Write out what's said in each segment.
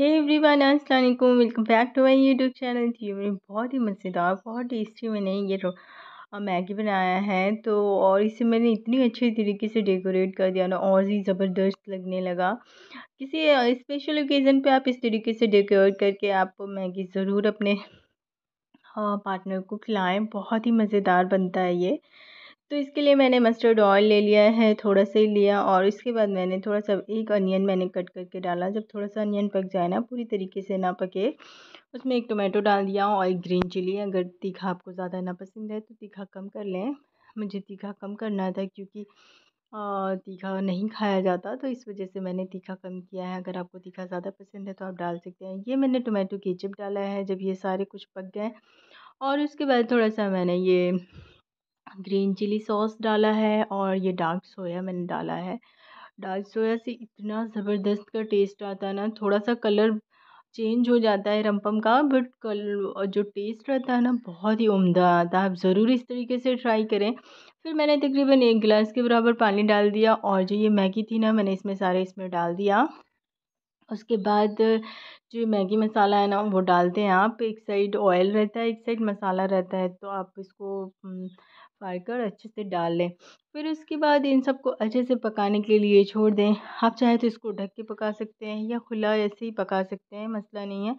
हे everyone अस्सलाम welcome back to my YouTube channel थी मैंने बहुत ही मज़ेदार बहुत टेस्टी मैंने ये मैगी बनाया है तो और इसे मैंने इतनी अच्छे तरीके से डेकोरेट कर दिया ना और ही ज़बरदस्त लगने लगा किसी स्पेशल ओकेज़न पे आप इस तरीके से डेकोरेट करके आप मैगी ज़रूर अपने पार्टनर को खिलाएँ बहुत ही मज़ेदार बनता है ये तो इसके लिए मैंने मस्टर्ड ऑयल ले लिया है थोड़ा सा ही लिया और इसके बाद मैंने थोड़ा सा एक अनियन मैंने कट करके डाला जब थोड़ा सा अनियन पक जाए ना पूरी तरीके से ना पके उसमें एक टोमेटो डाल दिया और एक ग्रीन चिली अगर तीखा आपको ज़्यादा ना पसंद है तो तीखा कम कर लें मुझे तीखा कम करना था क्योंकि तीखा नहीं खाया जाता तो इस वजह से मैंने तीखा कम किया है अगर आपको तीखा ज़्यादा पसंद है तो आप डाल सकते हैं ये मैंने टोमेटो केचप डाला है जब ये सारे कुछ पक गए और उसके बाद थोड़ा सा मैंने ये ग्रीन चिली सॉस डाला है और ये डार्क सोया मैंने डाला है डार्क सोया से इतना ज़बरदस्त का टेस्ट आता है ना थोड़ा सा कलर चेंज हो जाता है रमपम का बट कल जो टेस्ट रहता है ना बहुत ही उम्दा आता है आप ज़रूर इस तरीके से ट्राई करें फिर मैंने तकरीबन एक गिलास के बराबर पानी डाल दिया और जो ये मैगी थी ना मैंने इसमें सारे इसमें डाल दिया उसके बाद जो मैगी मसाला है ना वो डालते हैं आप एक साइड ऑयल रहता है एक साइड मसाला रहता है तो आप इसको फाड़कर अच्छे से डाल लें फिर उसके बाद इन सबको अच्छे से पकाने के लिए छोड़ दें आप चाहे तो इसको ढक के पका सकते हैं या खुला ऐसे ही पका सकते हैं मसला नहीं है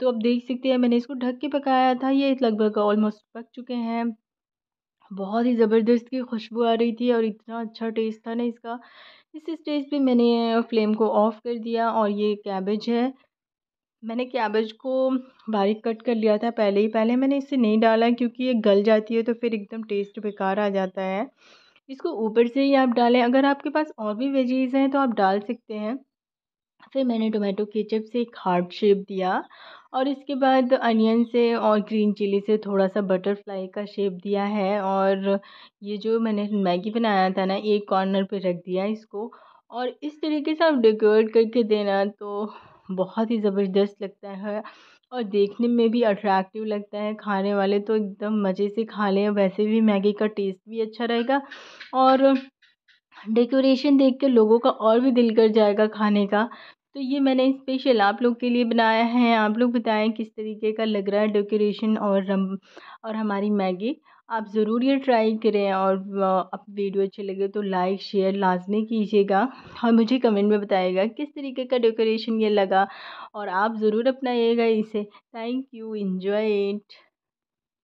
तो आप देख सकते हैं मैंने इसको ढक के पकाया था ये लगभग ऑलमोस्ट पक चुके हैं बहुत ही ज़बरदस्त की खुशबू आ रही थी और इतना अच्छा टेस्ट था ना इसका इस स्टेज पे मैंने फ्लेम को ऑफ़ कर दिया और ये कैबेज है मैंने कैबेज को बारीक कट कर लिया था पहले ही पहले मैंने इसे नहीं डाला क्योंकि ये गल जाती है तो फिर एकदम टेस्ट बेकार आ जाता है इसको ऊपर से ही आप डालें अगर आपके पास और भी वेजीज़ हैं तो आप डाल सकते हैं फिर मैंने टोमेटो केचप से एक हार्ट शेप दिया और इसके बाद अनियन से और ग्रीन चिली से थोड़ा सा बटरफ्लाई का शेप दिया है और ये जो मैंने मैगी बनाया था ना एक कॉर्नर पे रख दिया इसको और इस तरीके से आप डेकोरेट करके देना तो बहुत ही ज़बरदस्त लगता है और देखने में भी अट्रैक्टिव लगता है खाने वाले तो एकदम मज़े से खा लें वैसे भी मैगी का टेस्ट भी अच्छा रहेगा और डेकोरेशन देख के लोगों का और भी दिल कर जाएगा खाने का तो ये मैंने स्पेशल आप लोग के लिए बनाया है आप लोग बताएं किस तरीके का लग रहा है डेकोरेशन और और हमारी मैगी आप ज़रूर ये ट्राई करें और आप वीडियो अच्छे लगे तो लाइक शेयर लाजमी कीजिएगा और मुझे कमेंट में बताइएगा किस तरीके का डेकोरेशन ये लगा और आप ज़रूर अपनाइएगा इसे थैंक यू इन्जॉय इट